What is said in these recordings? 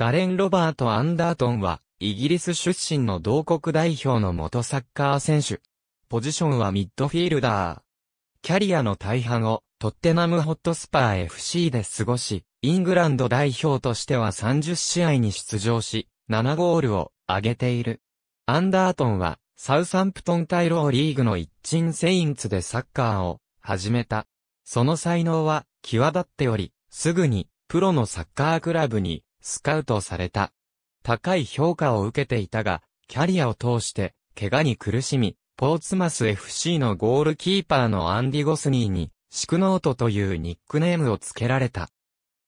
ダレン・ロバート・アンダートンは、イギリス出身の同国代表の元サッカー選手。ポジションはミッドフィールダー。キャリアの大半を、トッテナムホットスパー FC で過ごし、イングランド代表としては30試合に出場し、7ゴールを挙げている。アンダートンは、サウサンプトンタイローリーグの一鎮セインツでサッカーを始めた。その才能は際立っており、すぐにプロのサッカークラブにスカウトされた。高い評価を受けていたが、キャリアを通して、怪我に苦しみ、ポーツマス FC のゴールキーパーのアンディ・ゴスニーに、シクノートというニックネームを付けられた。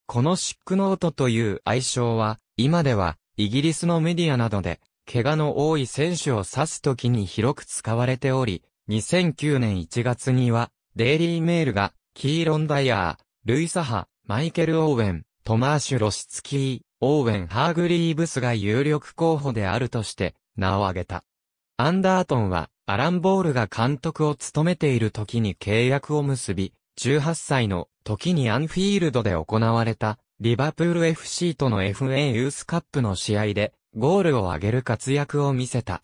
このシックノートという愛称は、今では、イギリスのメディアなどで、怪我の多い選手を指すときに広く使われており、2009年1月には、デイリーメールが、キーロン・ダイヤー、ルイ・サハ、マイケル・オーウェン、トマーシュ・ロシツキー、オーウェン・ハーグリーブスが有力候補であるとして名を挙げた。アンダートンは、アラン・ボールが監督を務めている時に契約を結び、18歳の時にアンフィールドで行われた、リバプール FC との FA ユースカップの試合で、ゴールを挙げる活躍を見せた。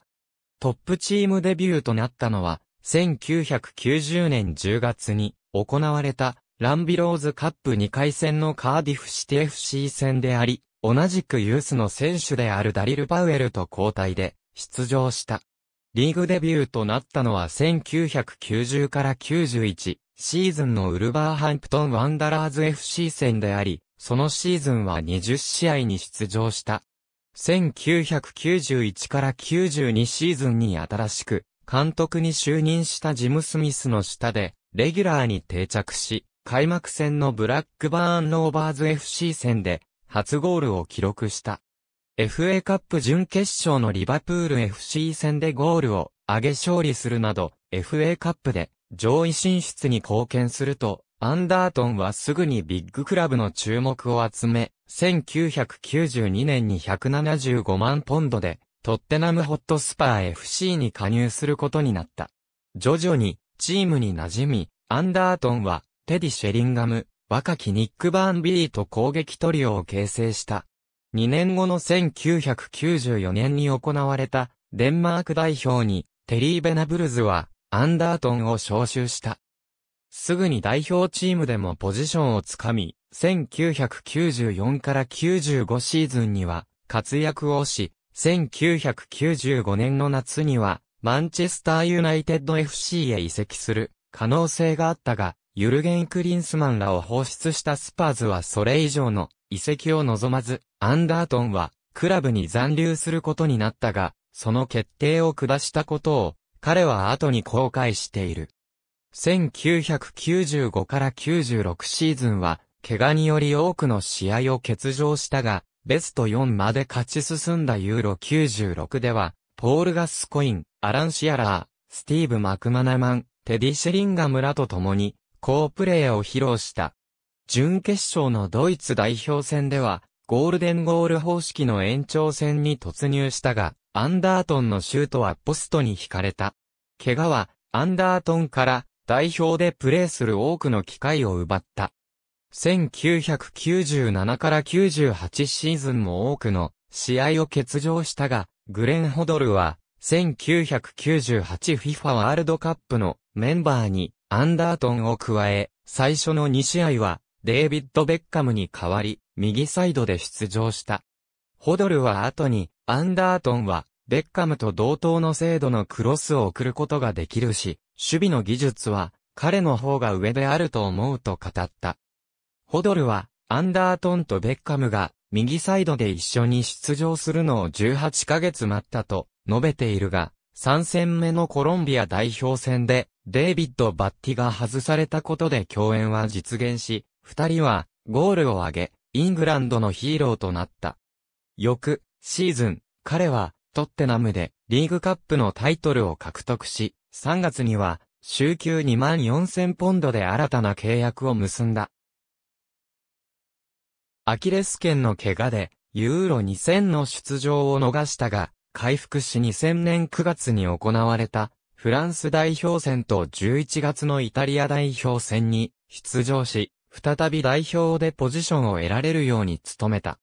トップチームデビューとなったのは、1990年10月に行われたランビローズカップ2回戦のカーディフシティ FC 戦であり、同じくユースの選手であるダリル・パウエルと交代で出場した。リーグデビューとなったのは1990から91シーズンのウルバーハンプトン・ワンダラーズ FC 戦であり、そのシーズンは20試合に出場した。1991から92シーズンに新しく、監督に就任したジム・スミスの下で、レギュラーに定着し、開幕戦のブラックバーンローバーズ FC 戦で初ゴールを記録した。FA カップ準決勝のリバプール FC 戦でゴールを上げ勝利するなど FA カップで上位進出に貢献するとアンダートンはすぐにビッグクラブの注目を集め、1992年に175万ポンドで、トッテナムホットスパー FC に加入することになった。徐々に、チームに馴染み、アンダートンは、テディ・シェリンガム、若きニック・バーンビリーと攻撃トリオを形成した。2年後の1994年に行われたデンマーク代表にテリー・ベナブルズはアンダートンを招集した。すぐに代表チームでもポジションをつかみ、1994から95シーズンには活躍をし、1995年の夏にはマンチェスターユナイテッド FC へ移籍する可能性があったが、ユルゲン・クリンスマンらを放出したスパーズはそれ以上の遺跡を望まず、アンダートンはクラブに残留することになったが、その決定を下したことを彼は後に後悔している。1995から96シーズンは、怪我により多くの試合を欠場したが、ベスト4まで勝ち進んだユーロ96では、ポール・ガスコイン、アラン・シアラー、スティーブ・マクマナマン、テディ・シェリンガムらと共に、好プレーを披露した。準決勝のドイツ代表戦では、ゴールデンゴール方式の延長戦に突入したが、アンダートンのシュートはポストに引かれた。怪我は、アンダートンから、代表でプレーする多くの機会を奪った。1997から98シーズンも多くの試合を欠場したが、グレン・ホドルは、1998FIFA ワールドカップのメンバーにアンダートンを加え、最初の2試合は、デイビッド・ベッカムに代わり、右サイドで出場した。ホドルは後に、アンダートンは、ベッカムと同等の精度のクロスを送ることができるし、守備の技術は、彼の方が上であると思うと語った。ホドルは、アンダートンとベッカムが、右サイドで一緒に出場するのを18ヶ月待ったと、述べているが、3戦目のコロンビア代表戦で、デイビッド・バッティが外されたことで共演は実現し、二人はゴールを挙げ、イングランドのヒーローとなった。翌シーズン、彼はトッテナムでリーグカップのタイトルを獲得し、3月には週休2万4000ポンドで新たな契約を結んだ。アキレス腱の怪我でユーロ2000の出場を逃したが、回復し2000年9月に行われたフランス代表戦と11月のイタリア代表戦に出場し、再び代表でポジションを得られるように努めた。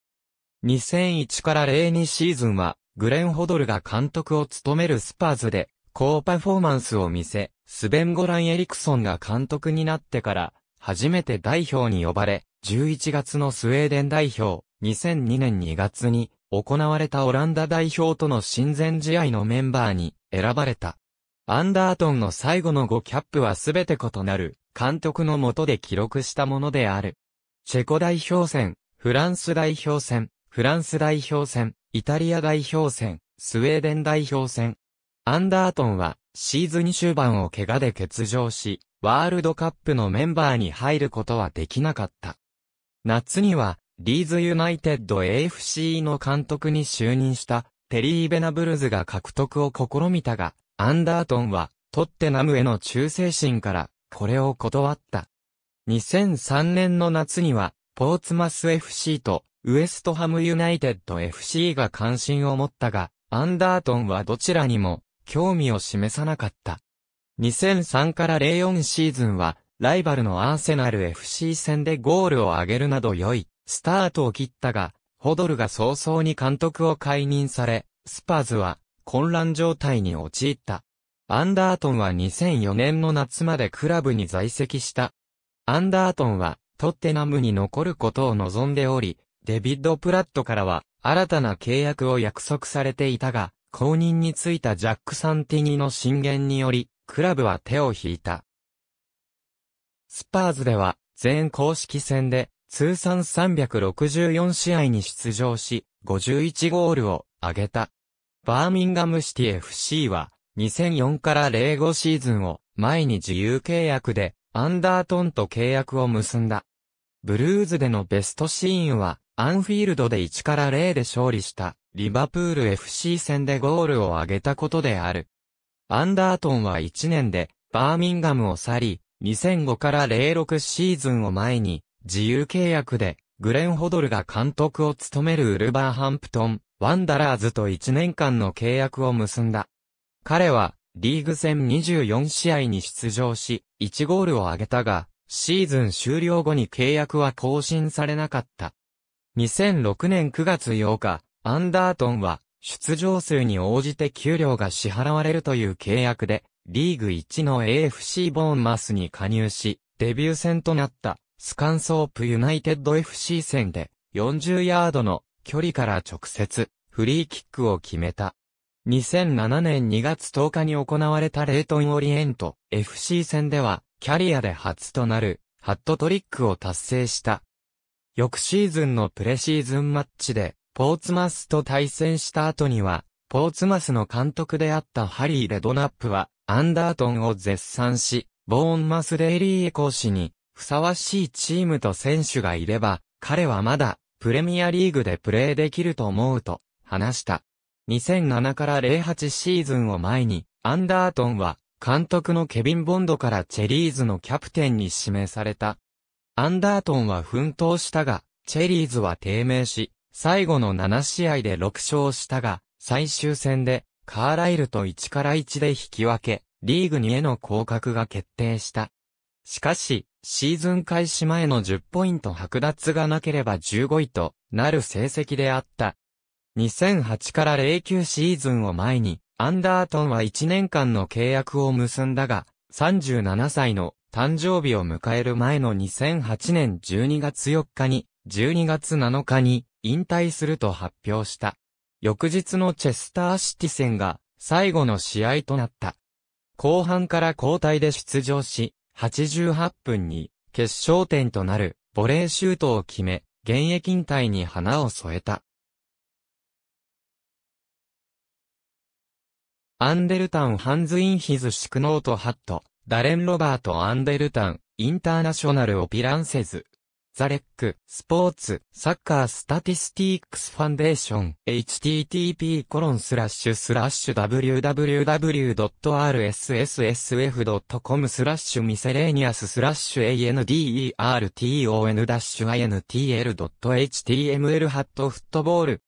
2001から02シーズンは、グレン・ホドルが監督を務めるスパーズで、高パフォーマンスを見せ、スベン・ゴラン・エリクソンが監督になってから、初めて代表に呼ばれ、11月のスウェーデン代表、2002年2月に行われたオランダ代表との親善試合のメンバーに選ばれた。アンダートンの最後の5キャップはすべて異なる、監督の下で記録したものである。チェコ代表戦、フランス代表戦、フランス代表戦、イタリア代表戦、スウェーデン代表戦。アンダートンは、シーズン終盤を怪我で欠場し、ワールドカップのメンバーに入ることはできなかった。夏には、リーズユナイテッド AFC の監督に就任した、テリー・ベナブルズが獲得を試みたが、アンダートンは、トッテナムへの忠誠心から、これを断った。2003年の夏には、ポーツマス FC と、ウエストハムユナイテッド FC が関心を持ったが、アンダートンはどちらにも、興味を示さなかった。2003から04シーズンは、ライバルのアーセナル FC 戦でゴールを挙げるなど良い、スタートを切ったが、ホドルが早々に監督を解任され、スパーズは、混乱状態に陥った。アンダートンは2004年の夏までクラブに在籍した。アンダートンはトッテナムに残ることを望んでおり、デビッド・プラットからは新たな契約を約束されていたが、公認についたジャック・サンティニの進言により、クラブは手を引いた。スパーズでは、全公式戦で、通算364試合に出場し、51ゴールを挙げた。バーミンガムシティ FC は、2004から05シーズンを前に自由契約でアンダートンと契約を結んだ。ブルーズでのベストシーンはアンフィールドで1から0で勝利したリバプール FC 戦でゴールを挙げたことである。アンダートンは1年でバーミンガムを去り、2005から06シーズンを前に自由契約でグレン・ホドルが監督を務めるウルバーハンプトン、ワンダラーズと1年間の契約を結んだ。彼は、リーグ戦24試合に出場し、1ゴールを挙げたが、シーズン終了後に契約は更新されなかった。2006年9月8日、アンダートンは、出場数に応じて給料が支払われるという契約で、リーグ1の AFC ボーンマスに加入し、デビュー戦となった。スカンソープユナイテッド FC 戦で40ヤードの距離から直接フリーキックを決めた。2007年2月10日に行われたレイトンオリエント FC 戦ではキャリアで初となるハットトリックを達成した。翌シーズンのプレシーズンマッチでポーツマスと対戦した後にはポーツマスの監督であったハリー・レドナップはアンダートンを絶賛しボーンマス・デイリー・エコー氏にふさわしいチームと選手がいれば、彼はまだ、プレミアリーグでプレーできると思うと、話した。2007から08シーズンを前に、アンダートンは、監督のケビン・ボンドからチェリーズのキャプテンに指名された。アンダートンは奮闘したが、チェリーズは低迷し、最後の7試合で6勝したが、最終戦で、カーライルと1から1で引き分け、リーグ2への降格が決定した。しかし、シーズン開始前の10ポイント剥奪がなければ15位となる成績であった。2008から09シーズンを前に、アンダートンは1年間の契約を結んだが、37歳の誕生日を迎える前の2008年12月4日に、12月7日に引退すると発表した。翌日のチェスターシティ戦が最後の試合となった。後半から交代で出場し、88分に決勝点となるボレーシュートを決め、現役引退に花を添えた。アンデルタン・ハンズ・イン・ヒズ・シクノート・ハット、ダレン・ロバート・アンデルタン、インターナショナル・オピランセズ。ザレック、スポーツ、サッカースタティスティックスファンデーション、http コロンスラッシュスラッシュ w w w r s s f c o m スラッシュミセレーニアススラッシュ ANDERTON-INTL.html ハットフットボール。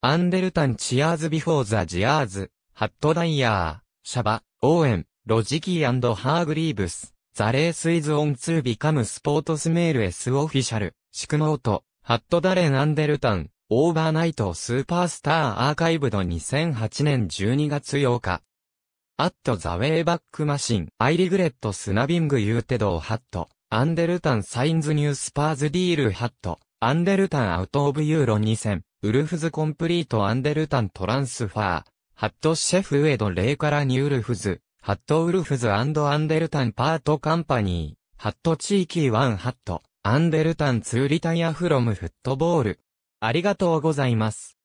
アンデルタンチアーズビフォーザジアーズ、ハットダイヤー、シャバ、オーエン、ロジキーハーグリーブス。ザレースイズオンツービカムスポートスメールエスオフィシャル、宿ノート、ハットダレンアンデルタン、オーバーナイトスーパースターアーカイブド2008年12月8日。アットザウェイバックマシン、アイリグレットスナビングユーテドーハット、アンデルタンサインズニュースパーズディールハット、アンデルタンアウトオブユーロ2000、ウルフズコンプリートアンデルタントランスファー、ハットシェフウェドレイカラ・ニュールフズ、ハットウルフズアンデルタンパートカンパニー、ハット地域ワンハット、アンデルタンツーリタイアフロムフットボール。ありがとうございます。